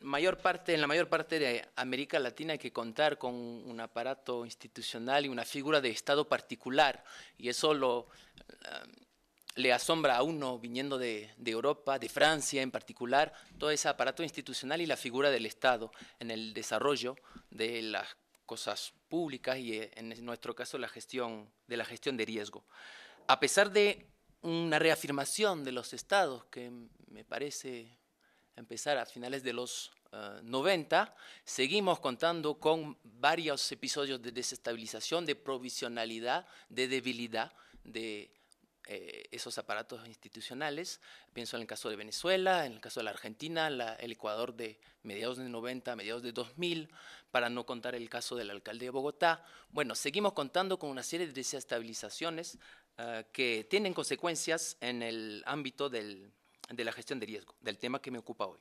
mayor parte, en la mayor parte de América Latina hay que contar con un aparato institucional y una figura de Estado particular, y eso lo, eh, le asombra a uno viniendo de, de, Europa, de Francia en particular, todo ese aparato institucional y la figura del Estado en el desarrollo de las cosas públicas y eh, en nuestro caso la gestión de la gestión de riesgo. A pesar de una reafirmación de los estados que me parece empezar a finales de los 90, eh, seguimos contando con varios episodios de desestabilización, de provisionalidad, de debilidad de eh, esos aparatos institucionales. Pienso en el caso de Venezuela, en el caso de la Argentina, el Ecuador de mediados de 90, mediados de 2000, para no contar el caso del alcalde de Bogotá. Bueno, seguimos contando con una serie de desestabilizaciones eh, que tienen consecuencias en el ámbito del de la gestión de riesgo, del tema que me ocupa hoy.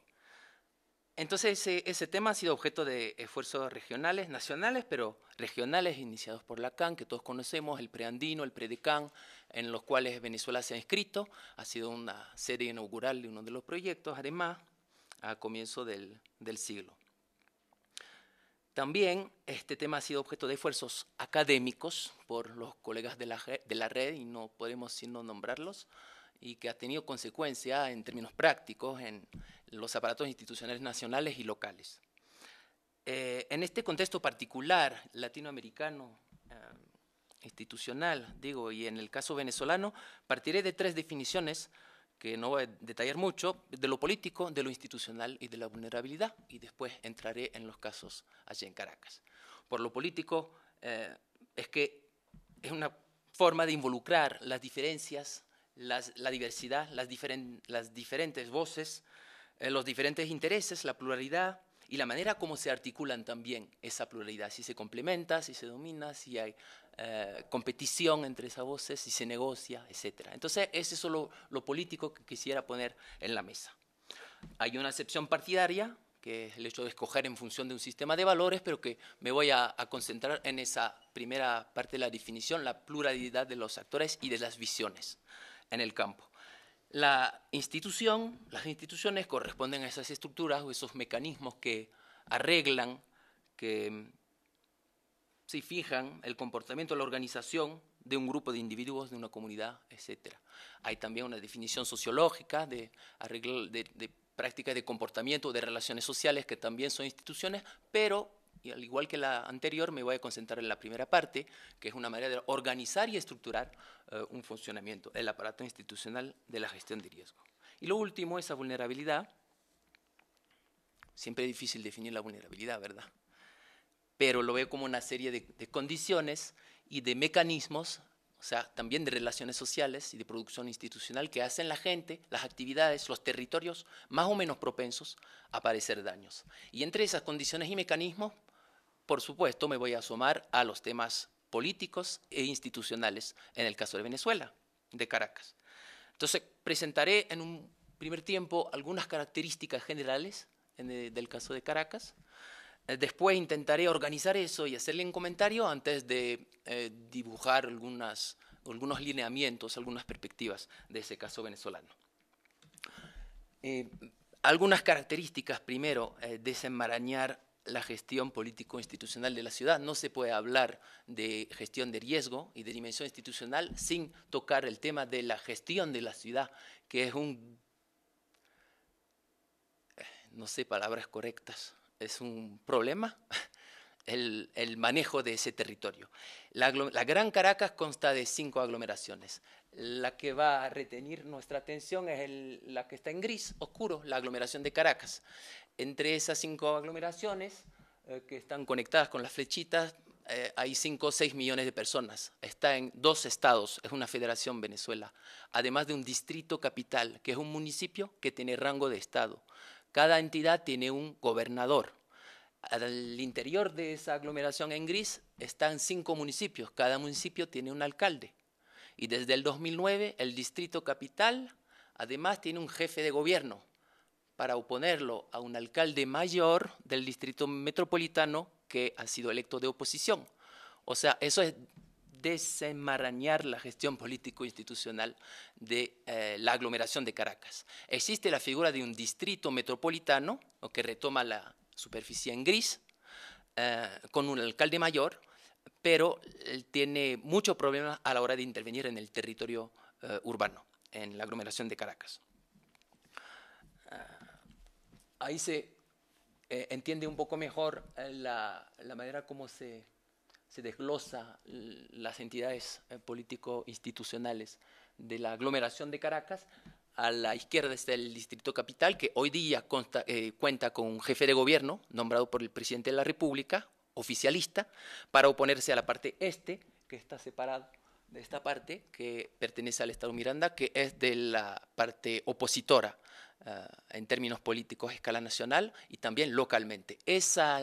Entonces, ese, tema ha sido objeto de esfuerzos regionales, nacionales, pero regionales iniciados por la CAN, que todos conocemos, el preandino, el predecan en los cuales Venezuela se ha inscrito. Ha sido una serie inaugural de uno de los proyectos, además, a comienzo del, siglo. También este tema ha sido objeto de esfuerzos académicos por los colegas de la red, y no podemos sino nombrarlos, y que ha tenido consecuencia en términos prácticos en los aparatos institucionales nacionales y locales. Eh, en este contexto particular latinoamericano, eh, institucional, digo, y en el caso venezolano, partiré de tres definiciones que no voy a detallar mucho, de lo político, de lo institucional y de la vulnerabilidad, y después entraré en los casos allí en Caracas. Por lo político, eh, es que es una forma de involucrar las diferencias la diversidad, las, diferentes voces, eh, los diferentes intereses, la pluralidad y la manera como se articulan también esa pluralidad, si se complementa, si se domina, si hay eh, competición entre esas voces, si se negocia, etc. Entonces, ese es solo lo político que quisiera poner en la mesa. Hay una excepción partidaria, que es el hecho de escoger en función de un sistema de valores, pero que me voy a, concentrar en esa primera parte de la definición, la pluralidad de los actores y de las visiones en el campo. La institución, las instituciones corresponden a esas estructuras o esos mecanismos que arreglan, que mm, se fijan el comportamiento, la organización de un grupo de individuos, de una comunidad, etc. Hay también una definición sociológica de, de prácticas de comportamiento, de relaciones sociales, que también son instituciones, pero y al igual que la anterior, me voy a concentrar en la primera parte, que es una manera de organizar y estructurar eh, un funcionamiento, el aparato institucional de la gestión de riesgo. Y lo último, esa vulnerabilidad. Siempre es difícil definir la vulnerabilidad, ¿verdad? Pero lo veo como una serie de, condiciones y de mecanismos o sea, también de relaciones sociales y de producción institucional que hacen la gente, las actividades, los territorios más o menos propensos a parecer daños. Y entre esas condiciones y mecanismos por supuesto, me voy a asomar a los temas políticos e institucionales en el caso de Venezuela, de Caracas. Entonces, presentaré en un primer tiempo algunas características generales eh, del caso de Caracas. Eh, después intentaré organizar eso y hacerle un comentario antes de eh, dibujar algunas, algunos lineamientos, algunas perspectivas de ese caso venezolano. algunas características primero, desenmarañar la gestión político-institucional de la ciudad. No se puede hablar de gestión de riesgo y de dimensión institucional sin tocar el tema de la gestión de la ciudad, que es un, eh, no sé palabras correctas, es un problema el, manejo de ese territorio. La, Gran Caracas consta de cinco aglomeraciones. La que va a retener nuestra atención es la que está en gris, oscuro, la aglomeración de Caracas entre esas cinco aglomeraciones eh, que están conectadas con las flechitas, eh, hay cinco o seis millones de personas. Está en dos estados, es una federación Venezuela, además de un distrito capital, que es un municipio que tiene rango de estado. Cada entidad tiene un gobernador. Al interior de esa aglomeración en gris están cinco municipios, cada municipio tiene un alcalde. Y desde el 2009 el distrito capital además tiene un jefe de gobierno, para oponerlo a un alcalde mayor del distrito metropolitano que ha sido electo de oposición. O sea, eso es desenmarañar la gestión político-institucional de eh, la aglomeración de Caracas. Existe la figura de un distrito metropolitano, que retoma la superficie en gris, eh, con un alcalde mayor, pero eh, tiene muchos problemas a la hora de intervenir en el territorio urbano, en la aglomeración de Caracas ahí se eh, entiende un poco mejor eh, la, manera como se, desglosa mm, las entidades eh, político-institucionales de la aglomeración de Caracas. A la izquierda está el Distrito Capital, que hoy día cuenta con un jefe de gobierno nombrado por el presidente de la República, oficialista, para oponerse a la parte este, que está separado de esta parte, que pertenece al Estado Miranda, que es de la parte opositora eh, en términos políticos a escala nacional y también localmente. Esa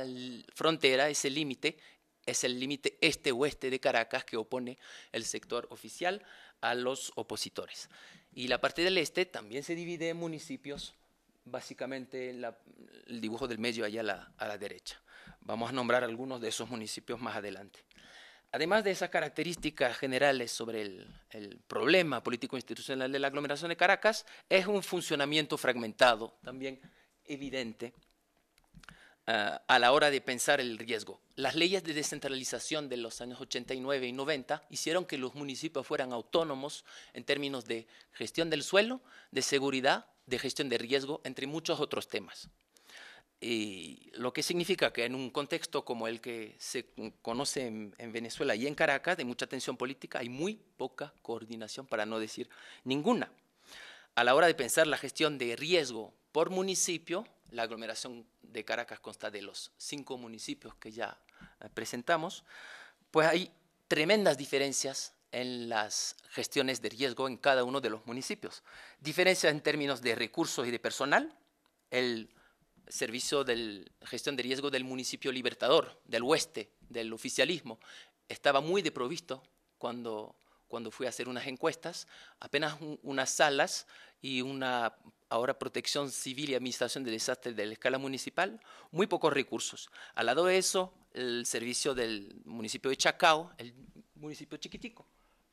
frontera, ese límite, es el límite este-oeste de Caracas que opone el sector oficial a los opositores. Y la parte del este también se divide en municipios, básicamente en el dibujo del medio allá a la derecha. Vamos a nombrar algunos de esos municipios más adelante. Además de esas características generales sobre el, problema político-institucional de la aglomeración de Caracas, es un funcionamiento fragmentado también evidente ah, a la hora de pensar el riesgo. Las leyes de descentralización de los años 89 y 90 hicieron que los municipios fueran autónomos en términos de gestión del suelo, de seguridad, de gestión de riesgo, entre muchos otros temas. Y lo que significa que en un contexto como el que se conoce en, Venezuela y en Caracas, de mucha tensión política, hay muy poca coordinación, para no decir ninguna. A la hora de pensar la gestión de riesgo por municipio, la aglomeración de Caracas consta de los cinco municipios que ya eh, presentamos, pues hay tremendas diferencias en las gestiones de riesgo en cada uno de los municipios. Diferencias en términos de recursos y de personal. El servicio de gestión de riesgo del municipio Libertador, del oeste, del oficialismo. Estaba muy deprovisto cuando, cuando fui a hacer unas encuestas, apenas unas salas y una ahora protección civil y administración de desastre de la escala municipal, muy pocos recursos. Al lado de eso, el servicio del municipio de Chacao, el municipio chiquitico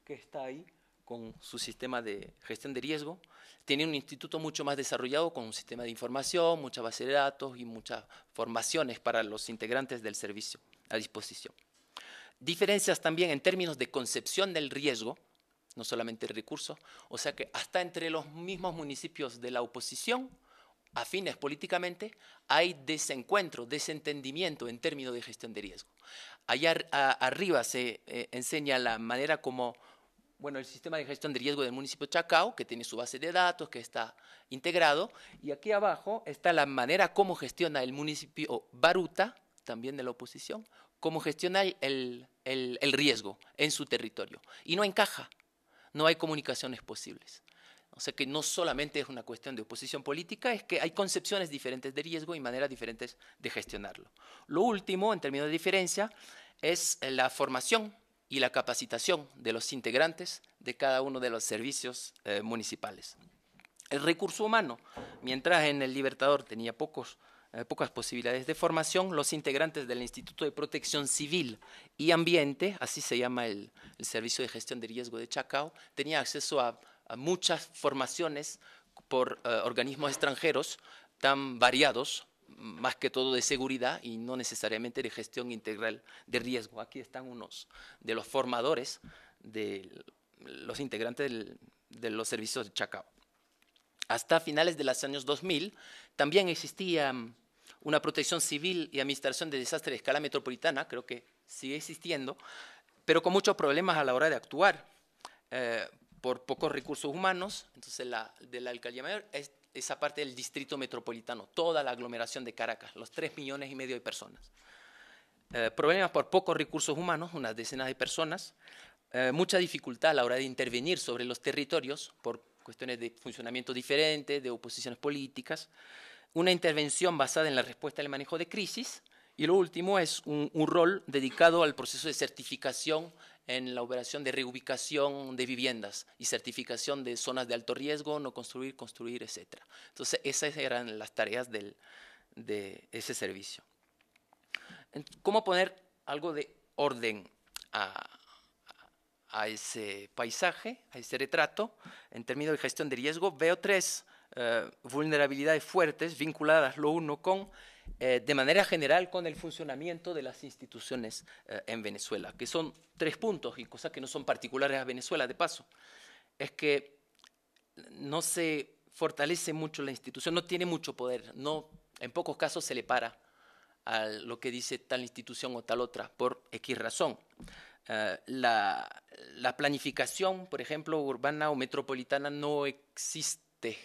que está ahí, con su sistema de gestión de riesgo. Tiene un instituto mucho más desarrollado con un sistema de información, mucha base de datos y muchas formaciones para los integrantes del servicio a disposición. Diferencias también en términos de concepción del riesgo, no solamente el recurso o sea que hasta entre los mismos municipios de la oposición, afines políticamente, hay desencuentro, desentendimiento en términos de gestión de riesgo. Allá arriba se eh, enseña la manera como bueno, el sistema de gestión de riesgo del municipio Chacao, que tiene su base de datos, que está integrado, y aquí abajo está la manera como gestiona el municipio Baruta, también de la oposición, cómo gestiona el, el riesgo en su territorio. Y no encaja, no hay comunicaciones posibles. O sea que no solamente es una cuestión de oposición política, es que hay concepciones diferentes de riesgo y maneras diferentes de gestionarlo. Lo último, en términos de diferencia, es la formación y la capacitación de los integrantes de cada uno de los servicios eh, municipales. El recurso humano, mientras en el Libertador tenía eh, pocas posibilidades de formación, los integrantes del Instituto de Protección Civil y Ambiente, así se llama el, Servicio de Gestión de Riesgo de Chacao, tenía acceso a, muchas formaciones por eh, organismos extranjeros tan variados más que todo de seguridad y no necesariamente de gestión integral de riesgo. Aquí están unos de los formadores de los integrantes de los servicios de Chacao. Hasta finales de los años 2000 también existía mm, una protección civil y administración de desastres de escala metropolitana, creo que sigue existiendo, pero con muchos problemas a la hora de actuar. Eh, por pocos recursos humanos, entonces la, de la alcaldía mayor, es, esa parte del distrito metropolitano, toda la aglomeración de Caracas, los 3 millones y medio de personas. Eh, problemas por pocos recursos humanos, unas decenas de personas, eh, mucha dificultad a la hora de intervenir sobre los territorios por cuestiones de funcionamiento diferente, de oposiciones políticas, una intervención basada en la respuesta al manejo de crisis y lo último es un, un rol dedicado al proceso de certificación en la operación de reubicación de viviendas y certificación de zonas de alto riesgo, no construir, construir, etc. Entonces, esas eran las tareas del, de ese servicio. ¿Cómo poner algo de orden a, a ese paisaje, a ese retrato? En términos de gestión de riesgo, veo tres eh, vulnerabilidades fuertes vinculadas lo uno con eh, de manera general con el funcionamiento de las instituciones eh, en Venezuela, que son tres puntos y cosas que no son particulares a Venezuela, de paso. Es que no se fortalece mucho la institución, no tiene mucho poder, no, en pocos casos se le para a lo que dice tal institución o tal otra por X razón. Eh, la, planificación, por ejemplo, urbana o metropolitana no existe,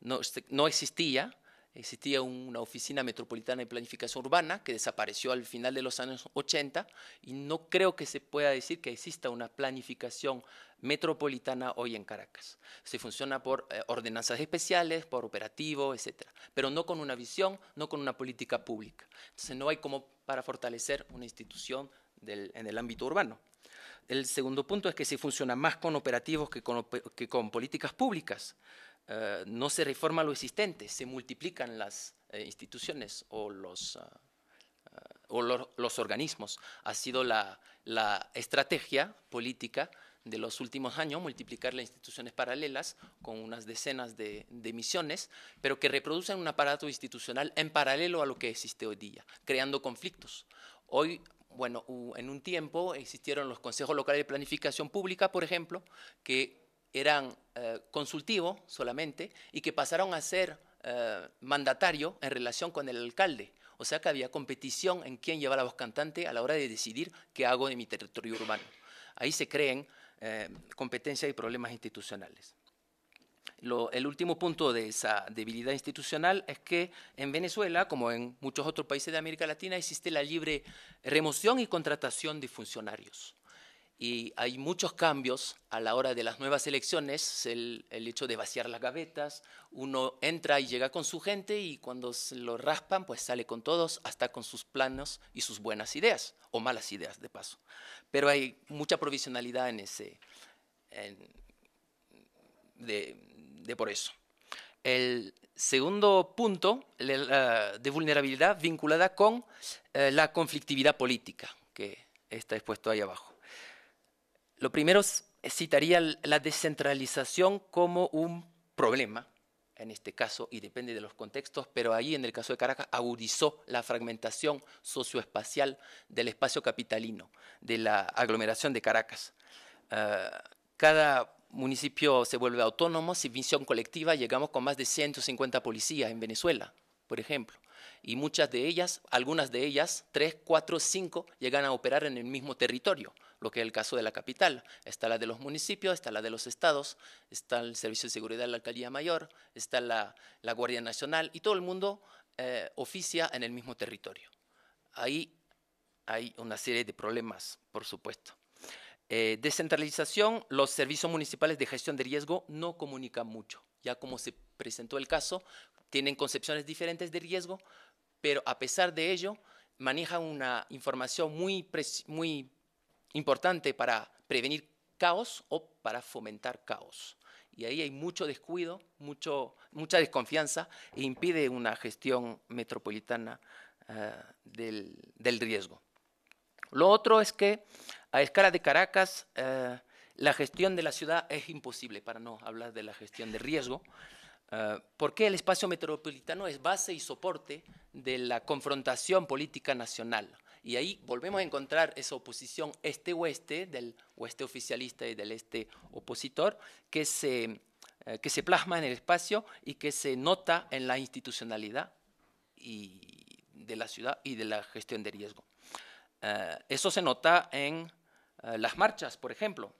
no existía Existía una oficina metropolitana de planificación urbana que desapareció al final de los años 80 y no creo que se pueda decir que exista una planificación metropolitana hoy en Caracas. Se funciona por eh, ordenanzas especiales, por operativo, etcétera, pero no con una visión, no con una política pública. Entonces no hay como para fortalecer una institución en el ámbito urbano. El segundo punto es que se funciona más con operativos que con políticas públicas. Eh, no se reforma lo existente, se multiplican las eh, instituciones o los, ah, ah, o los organismos. Ha sido la, estrategia política de los últimos años, multiplicar las instituciones paralelas con unas decenas de, de, misiones, pero que reproducen un aparato institucional en paralelo a lo que existe hoy día, creando conflictos. Hoy, bueno, en un tiempo existieron los consejos locales de planificación pública, por ejemplo, que eran eh, consultivos solamente y que pasaron a ser mandatarios eh, mandatario en relación con el alcalde. O sea que había competición en quién lleva la voz cantante a la hora de decidir qué hago de mi territorio urbano. Ahí se creen eh, competencias y problemas institucionales. el último punto de esa debilidad institucional es que en Venezuela, como en muchos otros países de América Latina, existe la libre remoción y contratación de funcionarios y hay muchos cambios a la hora de las nuevas elecciones, el, hecho de vaciar las gavetas, uno entra y llega con su gente y cuando se lo raspan, pues sale con todos, hasta con sus planos y sus buenas ideas, o malas ideas de paso. Pero hay mucha provisionalidad en ese, de, por eso. El segundo punto de vulnerabilidad vinculada con eh, la conflictividad política, que está expuesto ahí abajo. Lo primero citaría la descentralización como un problema, en este caso, y depende de los contextos, pero ahí en el caso de Caracas agudizó la fragmentación socioespacial del espacio capitalino, de la aglomeración de Caracas. Ah, cada municipio se vuelve autónomo, sin visión colectiva, llegamos con más de 150 policías en Venezuela, por ejemplo y muchas de ellas, algunas de ellas, tres, cuatro, cinco, llegan a operar en el mismo territorio, lo que es el caso de la capital. Está la de los municipios, está la de los estados, está el Servicio de Seguridad de la Alcaldía Mayor, está la, Guardia Nacional y todo el mundo eh, oficia en el mismo territorio. Ahí hay una serie de problemas, por supuesto. Eh, descentralización, los servicios municipales de gestión de riesgo no comunican mucho. Ya como se presentó el caso, tienen concepciones diferentes de riesgo, pero a pesar de ello, maneja una información muy, muy importante para prevenir caos o para fomentar caos. Y ahí hay mucho descuido, mucho, mucha desconfianza e impide una gestión metropolitana eh, del, del, riesgo. Lo otro es que a escala de Caracas, eh, la gestión de la ciudad es imposible, para no hablar de la gestión de riesgo. Eh, ¿Por qué el espacio metropolitano es base y soporte de la confrontación política nacional. Y ahí volvemos a encontrar esa oposición este-oeste, del oeste oficialista y del este opositor, que se, eh, que se plasma en el espacio y que se nota en la institucionalidad y de la ciudad y de la gestión de riesgo. Eh, eso se nota en las marchas, por ejemplo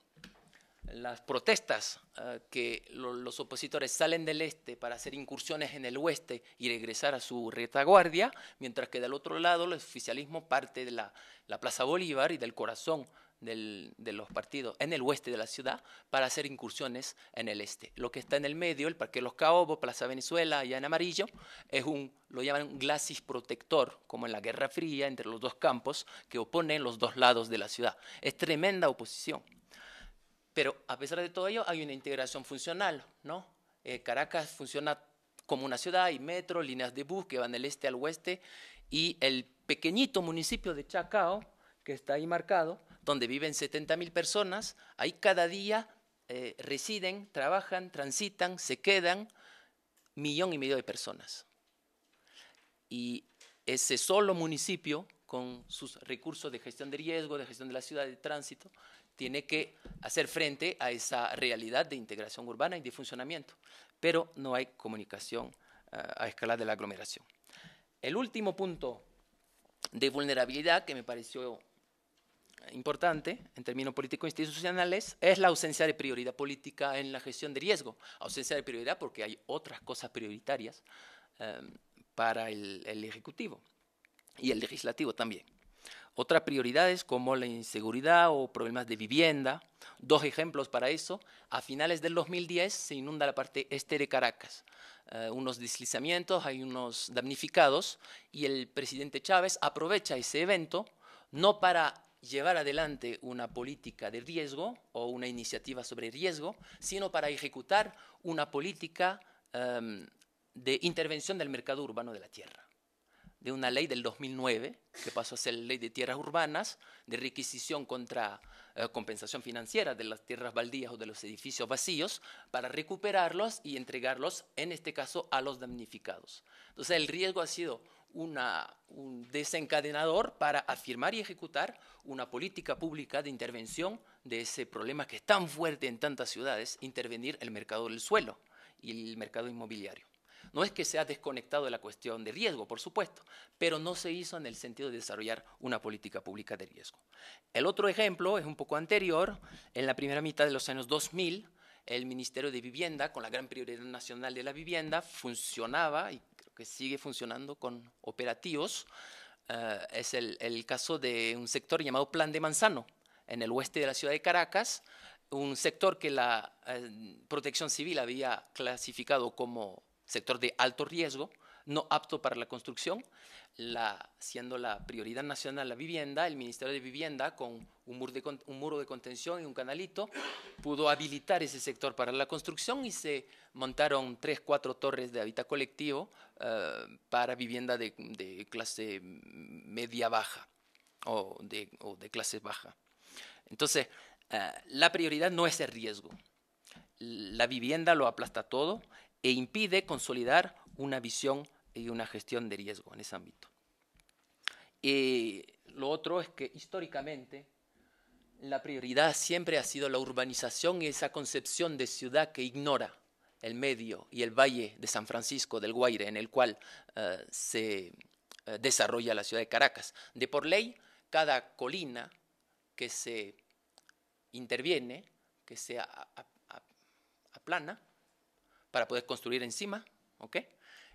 las protestas ah, que los opositores salen del este para hacer incursiones en el oeste y regresar a su retaguardia, mientras que del otro lado el oficialismo parte de la, Plaza Bolívar y del corazón de los partidos en el oeste de la ciudad para hacer incursiones en el este. Lo que está en el medio, el Parque Los Caobos, Plaza Venezuela, y en amarillo, es un, lo llaman glacis protector, como en la Guerra Fría, entre los dos campos que oponen los dos lados de la ciudad. Es tremenda oposición. Pero a pesar de todo ello, hay una integración funcional, eh, Caracas funciona como una ciudad, hay metro, líneas de bus que van del este al oeste, y el pequeñito municipio de Chacao, que está ahí marcado, donde viven 70.000 personas, ahí cada día eh, residen, trabajan, transitan, se quedan millón y medio de personas. Y ese solo municipio, con sus recursos de gestión de riesgo, de gestión de la ciudad, de tránsito, tiene que hacer frente a esa realidad de integración urbana y de funcionamiento, pero no hay comunicación eh, a escala de la aglomeración. El último punto de vulnerabilidad que me pareció importante en términos políticos e institucionales es la ausencia de prioridad política en la gestión de riesgo. Ausencia de prioridad porque hay otras cosas prioritarias eh, para el Ejecutivo y el Legislativo también. Otras prioridades como la inseguridad o problemas de vivienda. Dos ejemplos para eso. A finales del 2010 se inunda la parte este de Caracas. Eh, unos deslizamientos, hay unos damnificados y el presidente Chávez aprovecha ese evento no para llevar adelante una política de riesgo o una iniciativa sobre riesgo, sino para ejecutar una política em, de intervención del mercado urbano de la tierra de una ley del 2009, que pasó a ser ley de tierras urbanas, de requisición contra eh, compensación financiera de las tierras baldías o de los edificios vacíos, para recuperarlos y entregarlos, en este caso, a los damnificados. Entonces, el riesgo ha sido una, un desencadenador para afirmar y ejecutar una política pública de intervención de ese problema que es tan fuerte en tantas ciudades, intervenir el mercado del suelo y el mercado inmobiliario. No es que se ha desconectado de la cuestión de riesgo, por supuesto, pero no se hizo en el sentido de desarrollar una política pública de riesgo. El otro ejemplo es un poco anterior, en la primera mitad de los años 2000, el Ministerio de Vivienda, con la gran prioridad nacional de la vivienda, funcionaba y creo que sigue funcionando con operativos. Eh, es el, caso de un sector llamado Plan de Manzano, en el oeste de la ciudad de Caracas, un sector que la eh, protección civil había clasificado como sector de alto riesgo, no apto para la construcción, siendo la prioridad nacional la vivienda, el Ministerio de Vivienda, con un muro de, contención y un canalito, pudo habilitar ese sector para la construcción y se montaron tres, cuatro torres de hábitat colectivo eh, para vivienda de, clase media-baja o de, clase baja. Entonces, eh, la prioridad no es el riesgo. La vivienda lo aplasta todo e impide consolidar una visión y una gestión de riesgo en ese ámbito. Y lo otro es que históricamente la prioridad siempre ha sido la urbanización y esa concepción de ciudad que ignora el medio y el valle de San Francisco del Guaire, en el cual eh, se eh, desarrolla la ciudad de Caracas. De por ley, cada colina que se interviene, que se aplana, para poder construir encima, ¿ok?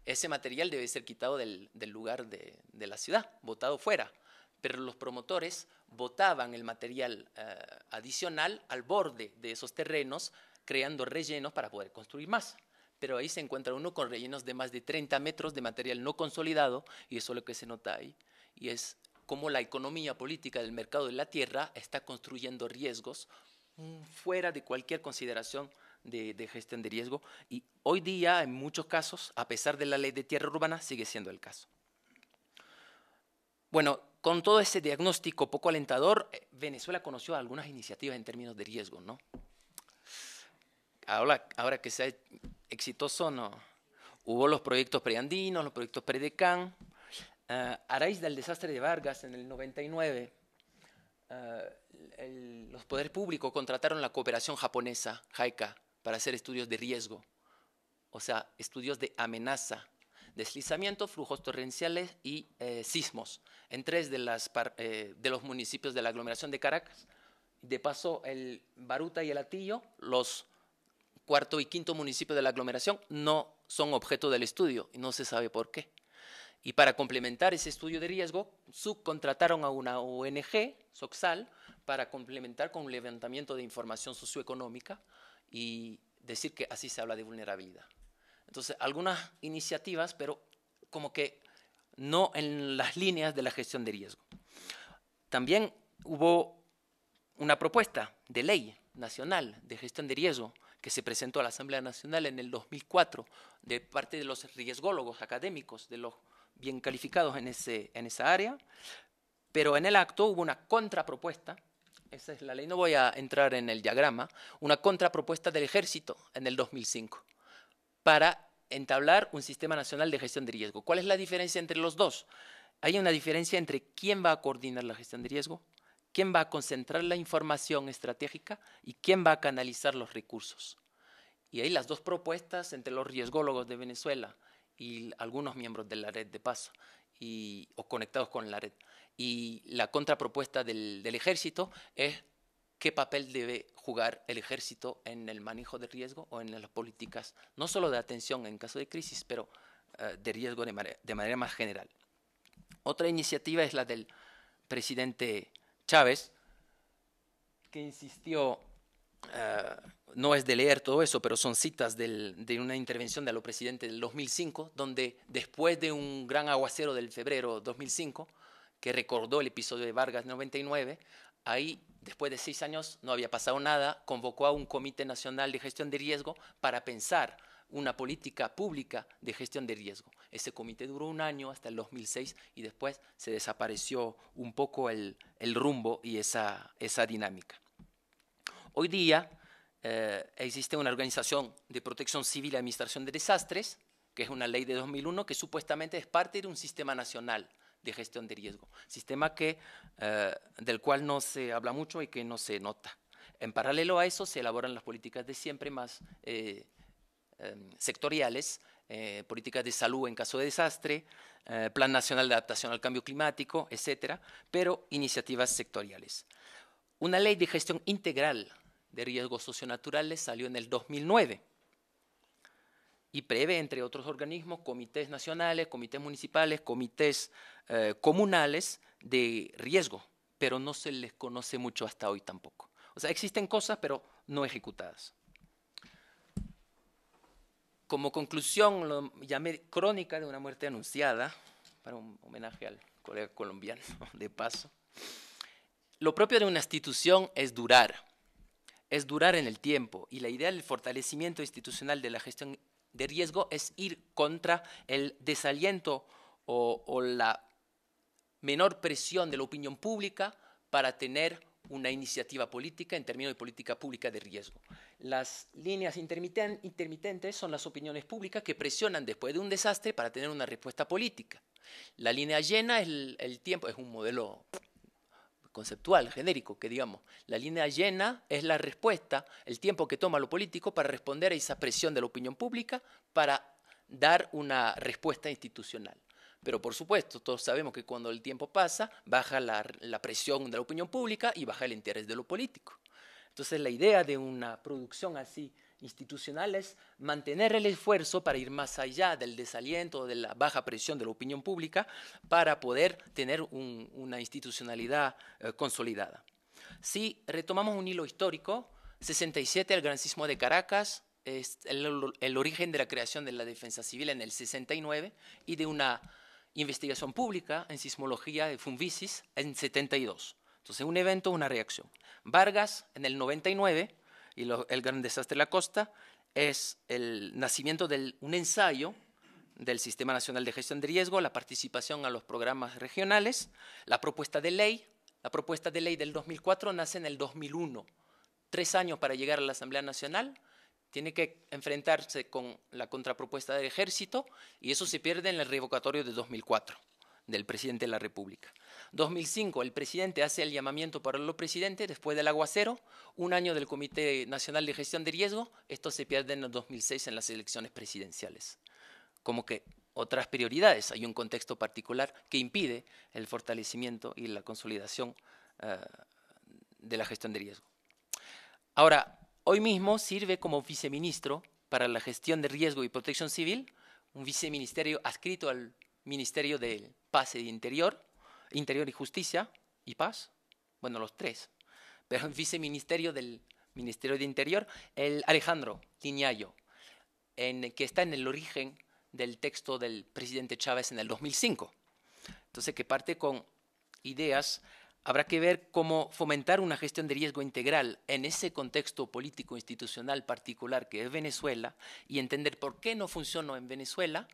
Ese material debe ser quitado del, lugar de, la ciudad, botado fuera. Pero los promotores botaban el material eh, adicional al borde de esos terrenos, creando rellenos para poder construir más. Pero ahí se encuentra uno con rellenos de más de 30 metros de material no consolidado, y eso es lo que se nota ahí, y es cómo la economía política del mercado de la tierra está construyendo riesgos fuera de cualquier consideración de, gestión de riesgo y hoy día en muchos casos, a pesar de la ley de tierra urbana, sigue siendo el caso. Bueno, con todo ese diagnóstico poco alentador, eh, Venezuela conoció algunas iniciativas en términos de riesgo, ¿no? Ahora, ahora que se exitoso, no. Hubo los proyectos preandinos, los proyectos predecan. Uh, ah, a raíz del desastre de Vargas en el 99, ah, los poderes públicos contrataron la cooperación japonesa, JICA, para hacer estudios de riesgo, o sea, estudios de amenaza, deslizamiento, flujos torrenciales y eh, sismos en tres de, las eh, de los municipios de la aglomeración de Caracas. De paso, el Baruta y el Atillo, los cuarto y quinto municipios de la aglomeración, no son objeto del estudio y no se sabe por qué. Y para complementar ese estudio de riesgo, subcontrataron a una ONG, Soxal, para complementar con un levantamiento de información socioeconómica y decir que así se habla de vulnerabilidad. Entonces, algunas iniciativas, pero como que no en las líneas de la gestión de riesgo. También hubo una propuesta de ley nacional de gestión de riesgo que se presentó a la Asamblea Nacional en el 2004 de parte de los riesgólogos académicos, de los bien calificados en, ese, en esa área, pero en el acto hubo una contrapropuesta esa es la ley. No voy a entrar en el diagrama. Una contrapropuesta del ejército en el 2005 para entablar un sistema nacional de gestión de riesgo. ¿Cuál es la diferencia entre los dos? Hay una diferencia entre quién va a coordinar la gestión de riesgo, quién va a concentrar la información estratégica y quién va a canalizar los recursos. Y hay las dos propuestas entre los riesgólogos de Venezuela y algunos miembros de la red de paso y, o conectados con la red. Y la contrapropuesta del, ejército es qué papel debe jugar el ejército en el manejo de riesgo o en las políticas, no solo de atención en caso de crisis, pero eh, de riesgo de, manera más general. Otra iniciativa es la del presidente Chávez, que insistió, eh, no es de leer todo eso, pero son citas de una intervención de lo presidente del 2005, donde después de un gran aguacero del febrero 2005, que recordó el episodio de Vargas 99, ahí, después de seis años, no había pasado nada, convocó a un Comité Nacional de Gestión de Riesgo para pensar una política pública de gestión de riesgo. Ese comité duró un año hasta el 2006 y después se desapareció un poco el, el rumbo y esa, esa dinámica. Hoy día eh, existe una organización de protección civil y administración de desastres, que es una ley de 2001 que supuestamente es parte de un sistema nacional de gestión de riesgo, sistema que, eh, del cual no se habla mucho y que no se nota. En paralelo a eso se elaboran las políticas de siempre más eh, em, sectoriales, eh, políticas de salud en caso de desastre, Plan Nacional de Adaptación al Cambio Climático, etcétera, pero iniciativas sectoriales. Una ley de gestión integral de riesgos socionaturales salió en el 2009 y prevé, entre otros organismos, comités nacionales, comités municipales, comités eh, comunales de riesgo, pero no se les conoce mucho hasta hoy tampoco. O sea, existen cosas, pero no ejecutadas. Como conclusión, lo llamé crónica de una muerte anunciada, para un homenaje al colega colombiano, de paso. Lo propio de una institución es durar, es durar en el tiempo, y la idea del fortalecimiento institucional de la gestión de riesgo es ir contra el desaliento o, la menor presión de la opinión pública para tener una iniciativa política en términos de política pública de riesgo. Las líneas intermitentes son las opiniones públicas que presionan después de un desastre para tener una respuesta política. La línea llena es el, el tiempo, es un modelo conceptual, genérico, que digamos, la línea llena es la respuesta, el tiempo que toma lo político para responder a esa presión de la opinión pública para dar una respuesta institucional. Pero por supuesto, todos sabemos que cuando el tiempo pasa, baja la, presión de la opinión pública y baja el interés de lo político. Entonces la idea de una producción así institucionales, mantener el esfuerzo para ir más allá del desaliento, de la baja presión de la opinión pública, para poder tener una institucionalidad eh, consolidada. Si retomamos un hilo histórico, 67, el gran sismo de Caracas, es el, origen de la creación de la defensa civil en el 69 y de una investigación pública en sismología de Fumvisis en 72. Entonces, un evento, una reacción. Vargas en el 99 y el gran desastre de la costa, es el nacimiento de un ensayo del Sistema Nacional de Gestión de Riesgo, la participación a los programas regionales, la propuesta de ley. La propuesta de ley del 2004 nace en el 2001, tres años para llegar a la Asamblea Nacional, tiene que enfrentarse con la contrapropuesta del ejército y eso se pierde en el revocatorio de 2004 del presidente de la República. 2005, el presidente hace el llamamiento para lo presidente después del aguacero, un año del Comité Nacional de Gestión de Riesgo, esto se pierde en el 2006 en las elecciones presidenciales. Como que otras prioridades, hay un contexto particular que impide el fortalecimiento y la consolidación eh, de la gestión de riesgo. Ahora, hoy mismo sirve como viceministro para la gestión de riesgo y protección civil, un viceministerio adscrito al Ministerio de Paz e Interior, Interior y Justicia y Paz, bueno, los tres, pero el viceministerio del Ministerio de Interior, el Alejandro Quiñayo, en, que está en el origen del texto del presidente Chávez en el 2005. Entonces, que parte con ideas, habrá que ver cómo fomentar una gestión de riesgo integral en ese contexto político institucional particular que es Venezuela y entender por qué no funcionó en Venezuela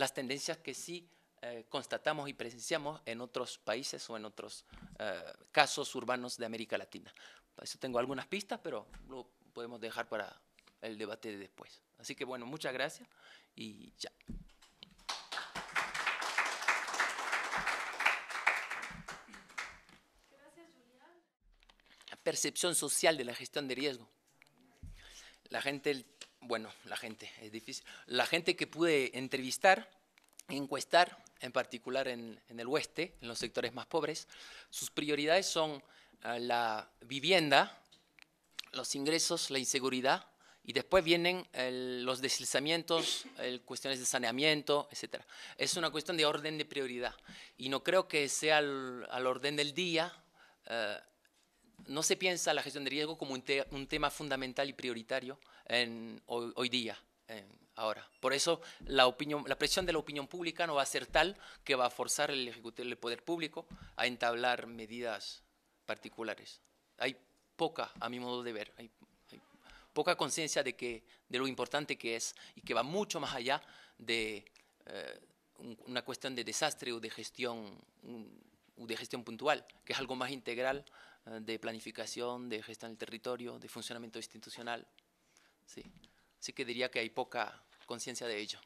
las tendencias que sí eh, constatamos y presenciamos en otros países o en otros eh, casos urbanos de América Latina. Para eso tengo algunas pistas, pero lo podemos dejar para el debate de después. Así que bueno, muchas gracias y ya. Gracias, La percepción social de la gestión de riesgo. La gente bueno, la gente, es difícil, la gente que pude entrevistar, encuestar, en particular en, el oeste, en los sectores más pobres, sus prioridades son ah, la vivienda, los ingresos, la inseguridad, y después vienen los deslizamientos, cuestiones de saneamiento, etc. Es una cuestión de orden de prioridad y no creo que sea al, orden del día ah, no se piensa la gestión de riesgo como un, tema fundamental y prioritario hoy, día. ahora, por eso la, presión de la opinión pública no va a ser tal que va a forzar el poder público a entablar medidas particulares. Hay poca, a mi modo de ver, hay, poca conciencia de de lo importante que es y que va mucho más allá de eh, una cuestión de desastre o de gestión puntual, que es algo más integral de planificación, de gestión del territorio, de funcionamiento institucional. Sí. Así que diría que hay poca conciencia de ello.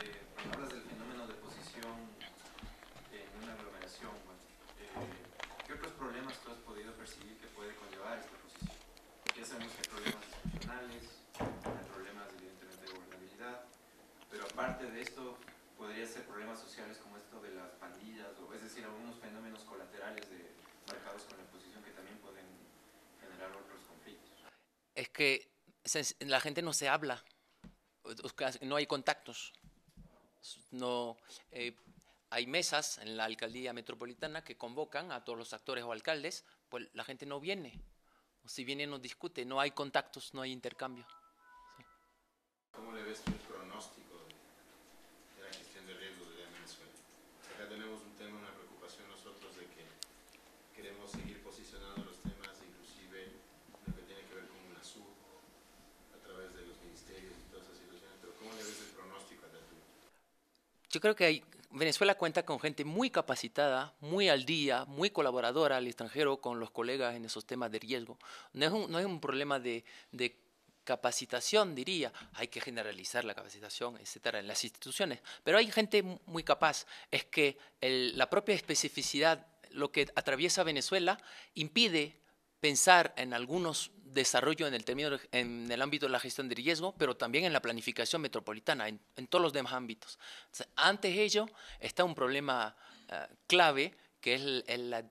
Eh, hablas del fenómeno de posición en una aglomeración. Eh, ¿Qué otros problemas tú has podido percibir que puede conllevar esta posición? Ya sabemos que hay problemas institucionales, hay problemas evidentemente de gobernabilidad, pero aparte de esto, podría ser problemas sociales como esto de las pandillas, o, es decir, algunos fenómenos colaterales de, marcados con la posición que la gente no se habla, no hay contactos. No, eh, hay mesas en la alcaldía metropolitana que convocan a todos los actores o alcaldes, pues la gente no viene. O si viene no discute, no hay contactos, no hay intercambio. ¿Cómo le ves yo creo que Venezuela cuenta con gente muy capacitada, muy al día, muy colaboradora al extranjero con los colegas en esos temas de riesgo. No es un, problema de, capacitación, diría, hay que generalizar la capacitación, etcétera, en las instituciones. Pero hay gente muy capaz. Es que la propia especificidad, lo que atraviesa Venezuela, impide pensar en algunos desarrollo en el, término, en el ámbito de la gestión de riesgo, pero también en la planificación metropolitana, en, todos los demás ámbitos. antes ello está un problema eh, clave que es la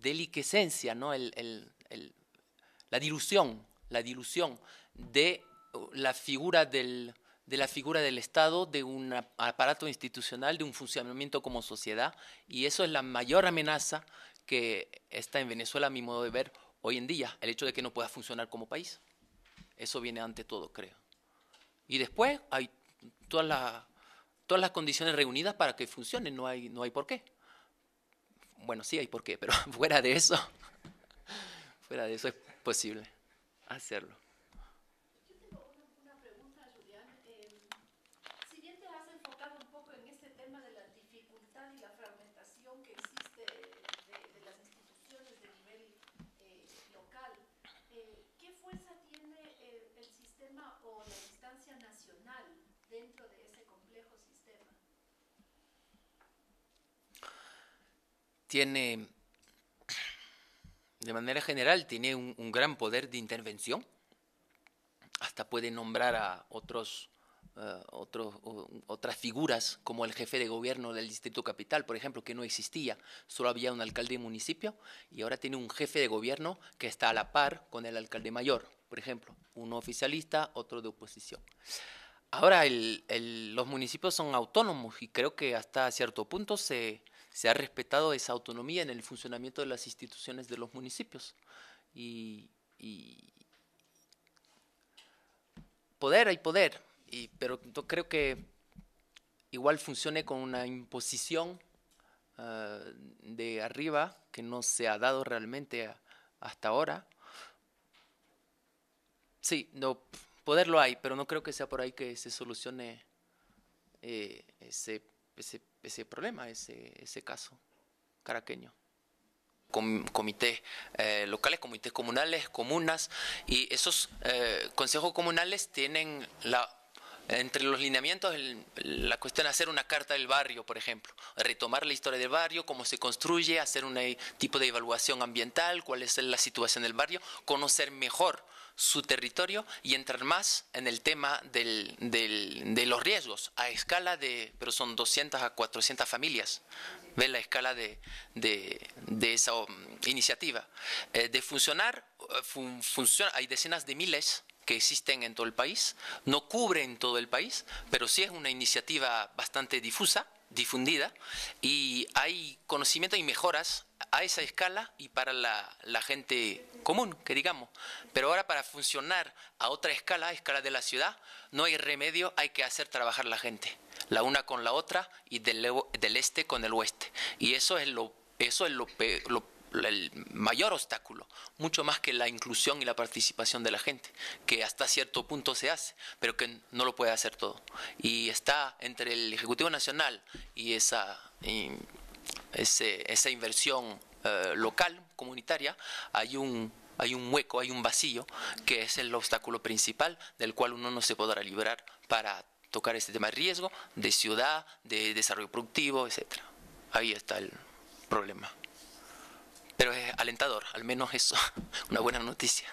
deliquescencia, ¿no? la dilución, la dilución de uh, la figura del, de la figura del Estado, de un aparato institucional, de un funcionamiento como sociedad, y eso es la mayor amenaza que está en Venezuela, a mi modo de ver, hoy en día, el hecho de que no pueda funcionar como país. Eso viene ante todo, creo. Y después hay todas las, todas las condiciones reunidas para que funcione, no hay, no hay por qué. Bueno, sí hay por qué, pero fuera de eso, fuera de eso es posible hacerlo. tiene, de manera general, tiene un, gran poder de intervención. Hasta puede nombrar a otros, eh, otros otras figuras, como el jefe de gobierno del Distrito Capital, por ejemplo, que no existía, solo había un alcalde municipio, y ahora tiene un jefe de gobierno que está a la par con el alcalde mayor, por ejemplo, uno oficialista, otro de oposición. Ahora, los municipios son autónomos y creo que hasta cierto punto se, se ha respetado esa autonomía en el funcionamiento de las instituciones de los municipios. Y, poder hay poder, y, pero creo que igual funcione con una imposición ah, de arriba que no se ha dado realmente hasta ahora. Sí, no, poder lo hay, pero no creo que sea por ahí que se solucione eh, ese ese ese, problema, ese, ese caso caraqueño Comités eh, locales, comités comunales, comunas, y esos eh, consejos comunales tienen la entre los lineamientos la cuestión de hacer una carta del barrio, por ejemplo, retomar la historia del barrio, cómo se construye, hacer un eh, tipo de evaluación ambiental, cuál es la situación del barrio, conocer mejor su territorio y entrar más en el tema de los riesgos a escala de, pero son 200 a 400 familias, ve la escala de, esa um, iniciativa. Eh, de funcionar, eh, hay decenas de miles que existen en todo el país, no cubren todo el país, pero sí es una iniciativa bastante difusa difundida y hay conocimiento y mejoras a esa escala y para la, gente común, que digamos. Pero ahora para funcionar a otra escala, a escala de la ciudad, no hay remedio, hay que hacer trabajar la gente, la una con la otra y del, del este con el oeste. Y eso es lo, eso es lo el mayor obstáculo, mucho más que la inclusión y la participación de la gente, que hasta cierto punto se hace, pero que no lo puede hacer todo. Y está entre el Ejecutivo Nacional y esa, esa inversión eh, local, comunitaria, hay un, hay un hueco, hay un vacío, que es el obstáculo principal del cual uno no se podrá librar para tocar este tema de riesgo, de ciudad, de desarrollo productivo, etc. Ahí está el problema. Pero es alentador, al menos eso, una buena noticia.